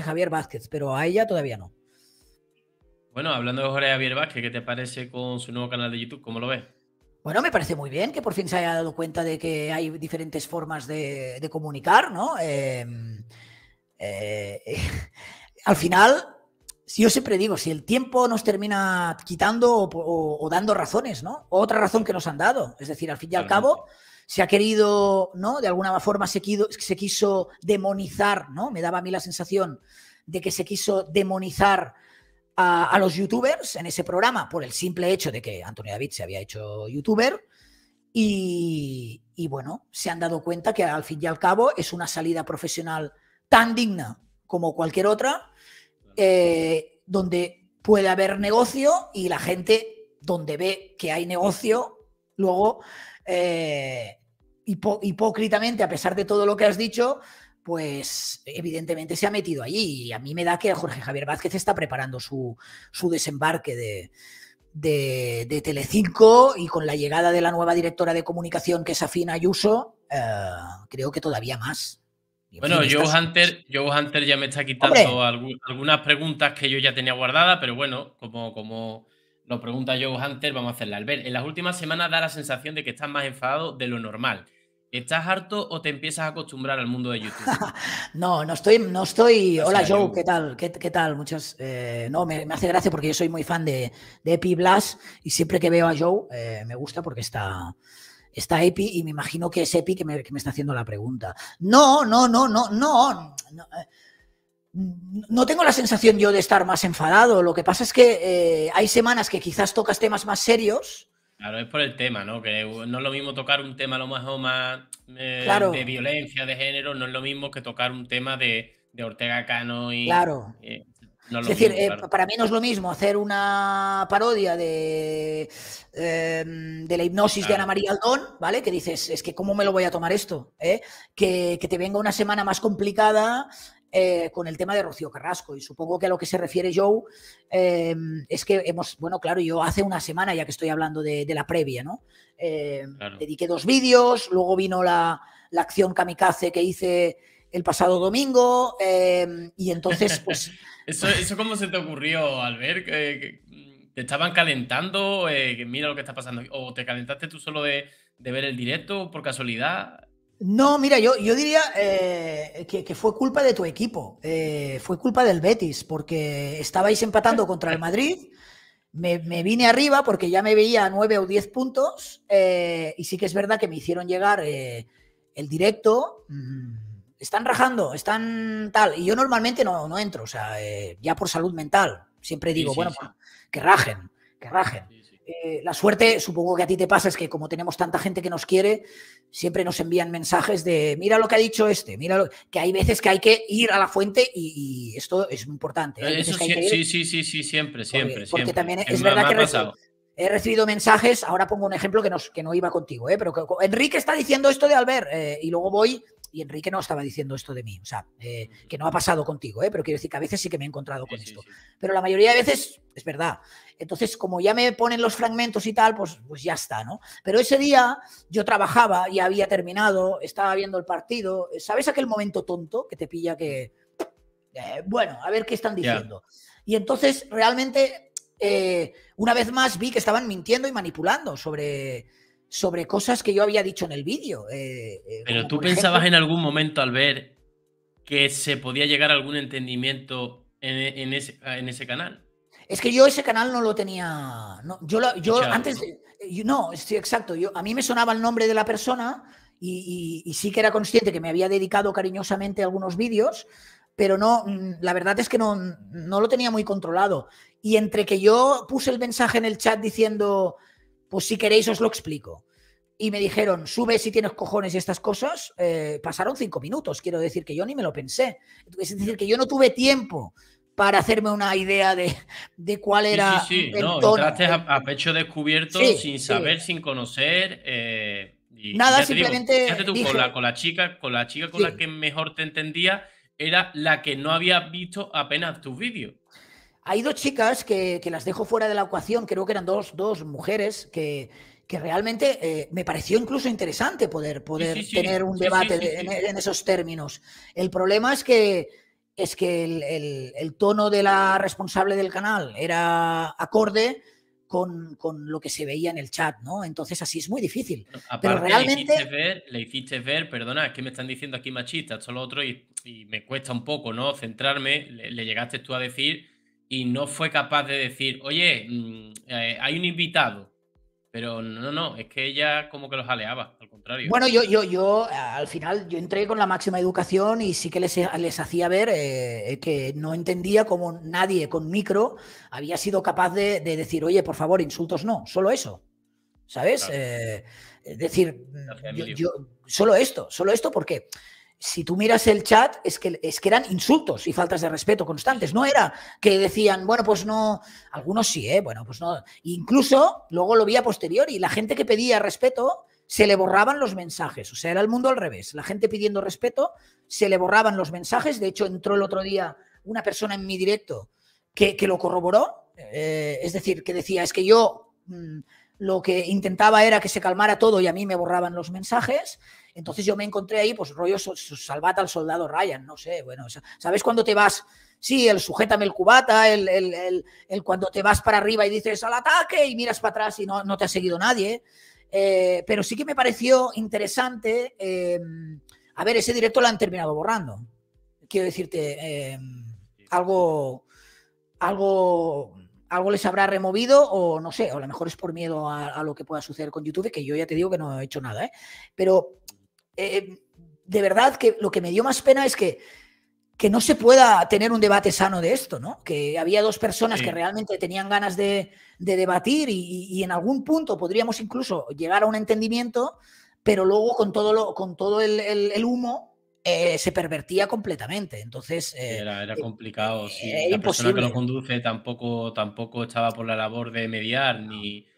Javier Vázquez, pero a ella todavía no. Bueno, hablando de Jorge Javier Vázquez, ¿qué te parece con su nuevo canal de YouTube? ¿Cómo lo ves? Bueno, me parece muy bien que por fin se haya dado cuenta de que hay diferentes formas de, comunicar, ¿no? Em, eh, al final, yo siempre digo, si el tiempo nos termina quitando o, dando razones, ¿no? Otra razón que nos han dado. Es decir, al fin y al cabo, se ha querido, ¿no? De alguna forma se, quiso demonizar, ¿no? Me daba a mí la sensación de que se quiso demonizar a, los youtubers en ese programa por el simple hecho de que Antonio David se había hecho youtuber. Y, bueno, se han dado cuenta que al fin y al cabo es una salida profesional tan digna como cualquier otra, eh, donde puede haber negocio y la gente donde ve que hay negocio, luego eh, hipócritamente, a pesar de todo lo que has dicho, pues evidentemente se ha metido allí. Y a mí me da que Jorge Javier Vázquez está preparando su, su desembarque de, de, Telecinco y con la llegada de la nueva directora de comunicación que es Afina Ayuso, eh, creo que todavía más. bueno, Joe, Hunter, Joe Hunter ya me está quitando algunas preguntas que yo ya tenía guardadas, pero bueno, como, como lo pregunta Joe Hunter, vamos a hacerla. ver en las últimas semanas da la sensación de que estás más enfadado de lo normal. ¿Estás harto o te empiezas a acostumbrar al mundo de YouTube? no, no estoy, no estoy. Hola Joe, ¿qué tal? ¿Qué, tal? Muchas. Eh, no, me, hace gracia porque yo soy muy fan de, de Epi y siempre que veo a Joe eh, me gusta porque está. Está Epi y me imagino que es Epi que me, está haciendo la pregunta. No, no, no, no, no. no eh, Mm, no tengo la sensación yo de estar más enfadado. Lo que pasa es que eh, hay semanas que quizás tocas temas más serios. Claro, es por el tema, ¿no? Que no es lo mismo tocar un tema a lo mejor más eh, claro. de violencia de género, no es lo mismo que tocar un tema de, Ortega Cano y. Claro. Eh, es, decir, para mí no es lo mismo hacer una parodia de, em, de la hipnosis de Ana María Aldón, ¿vale? Que dices, es que cómo me lo voy a tomar esto, que, que te venga una semana más complicada eh, con el tema de Rocío Carrasco. Y supongo que a lo que se refiere Joe eh, es que hemos, bueno, claro, yo hace una semana ya que estoy hablando de, la previa, ¿no? Eh, dediqué dos vídeos, luego vino la, acción kamikaze que hice el pasado domingo y entonces pues... ¿Eso, ¿Eso cómo se te ocurrió, Albert? ¿Que, que te estaban calentando? Que mira lo que está pasando. ¿O te calentaste tú solo de, de ver el directo por casualidad? No, mira, yo, yo diría eh, que, fue culpa de tu equipo, eh, fue culpa del Betis, porque estabais empatando contra el Madrid, me, vine arriba porque ya me veía a 9 o 10 puntos, eh, y sí que es verdad que me hicieron llegar el directo, mm, están rajando, están tal, y yo normalmente no, no entro, o sea, ya por salud mental, siempre digo, bueno, que rajen, que rajen. Eh, la suerte, supongo que a ti te pasa, es que como tenemos tanta gente que nos quiere, siempre nos envían mensajes de, mira lo que ha dicho este, mira lo... que hay veces que hay que ir a la fuente y, esto es muy importante. ¿eh? sí, sí, sí, sí, siempre, siempre. Porque, también es, verdad que he recibido mensajes, ahora pongo un ejemplo que, que no iba contigo, ¿eh? pero Enrique está diciendo esto de Albert eh, y luego voy y Enrique no estaba diciendo esto de mí, o sea, que no ha pasado contigo, pero quiero decir que a veces sí que me he encontrado con esto. Pero la mayoría de veces es verdad. Entonces, como ya me ponen los fragmentos y tal, pues, pues ya está, ¿no? Pero ese día yo trabajaba, y había terminado, estaba viendo el partido. ¿Sabes aquel momento tonto que te pilla que, eh, bueno, a ver qué están diciendo? Y entonces, realmente, eh, una vez más vi que estaban mintiendo y manipulando sobre, sobre cosas que yo había dicho en el vídeo. Eh, Pero tú pensabas en algún momento al ver que se podía llegar a algún entendimiento en, ese, en ese canal. Es que yo ese canal no lo tenía. No, yo yo antes. ¿no? sí, exacto. Yo, a mí me sonaba el nombre de la persona y, sí que era consciente que me había dedicado cariñosamente a algunos vídeos, pero no, mm, la verdad es que no, lo tenía muy controlado. Y entre que yo puse el mensaje en el chat diciendo, pues si queréis os lo explico y me dijeron, sube si tienes cojones y estas cosas, eh, pasaron cinco minutos. Quiero decir que yo ni me lo pensé. Es decir, que yo no tuve tiempo para hacerme una idea de, cuál era. Sí, El no, entraste a, pecho descubierto sin saber, sin conocer. Eh, y, Nada, simplemente. con, la, chica, con la chica con la que mejor te entendía, era la que no había visto apenas tus vídeos. Hay dos chicas que, las dejo fuera de la ecuación, creo que eran dos, mujeres que, que realmente eh, me pareció incluso interesante poder, poder tener un debate en, esos términos. El problema es que es que el, tono de la responsable del canal era acorde con, lo que se veía en el chat, ¿no? Entonces así es muy difícil. Pero realmente... Le hiciste, ver, le hiciste perdona, es que me están diciendo aquí machista, esto lo otro, y, me cuesta un poco, ¿no? Centrarme, le, llegaste tú a decir y no fue capaz de decir, oye, mm, eh, hay un invitado, pero no, no, es que ella como que los aleaba, al contrario. Bueno, yo, yo, yo al final yo entré con la máxima educación y sí que les, les hacía ver eh, eh, que no entendía cómo nadie con micro había sido capaz de, decir, oye, por favor, insultos no, solo eso. ¿Sabes? Eh, es decir, mm, solo esto, solo esto porque si tú miras el chat, es que, es que eran insultos y faltas de respeto constantes. No era que decían, bueno, pues no, algunos sí, ¿eh? bueno, pues no. Incluso luego lo vi a posteriori, la gente que pedía respeto se le borraban los mensajes, o sea, era el mundo al revés. La gente pidiendo respeto se le borraban los mensajes. De hecho, entró el otro día una persona en mi directo que, lo corroboró, eh, es decir, que decía, es que yo... Mm, lo que intentaba era que se calmara todo y a mí me borraban los mensajes. Entonces yo me encontré ahí, pues rollo salvata al soldado Ryan, no sé, bueno, ¿sabes cuando te vas? Sí, el sujétame el cubata, el, el, el, cuando te vas para arriba y dices al ataque y miras para atrás y no, te ha seguido nadie. Eh, pero sí que me pareció interesante, em, a ver, ese directo lo han terminado borrando. Quiero decirte, em, algo, algo algo les habrá removido o no sé, o a lo mejor es por miedo a, lo que pueda suceder con YouTube, que yo ya te digo que no he hecho nada, ¿eh? Pero eh, de verdad que lo que me dio más pena es que, que no se pueda tener un debate sano de esto, ¿no? Que había dos personas que realmente tenían ganas de, debatir y, en algún punto podríamos incluso llegar a un entendimiento, pero luego con todo, lo, con todo el humo eh, se pervertía completamente. Entonces. Eh, era, eh, complicado. la persona que lo conduce tampoco, tampoco estaba por la labor de mediar ni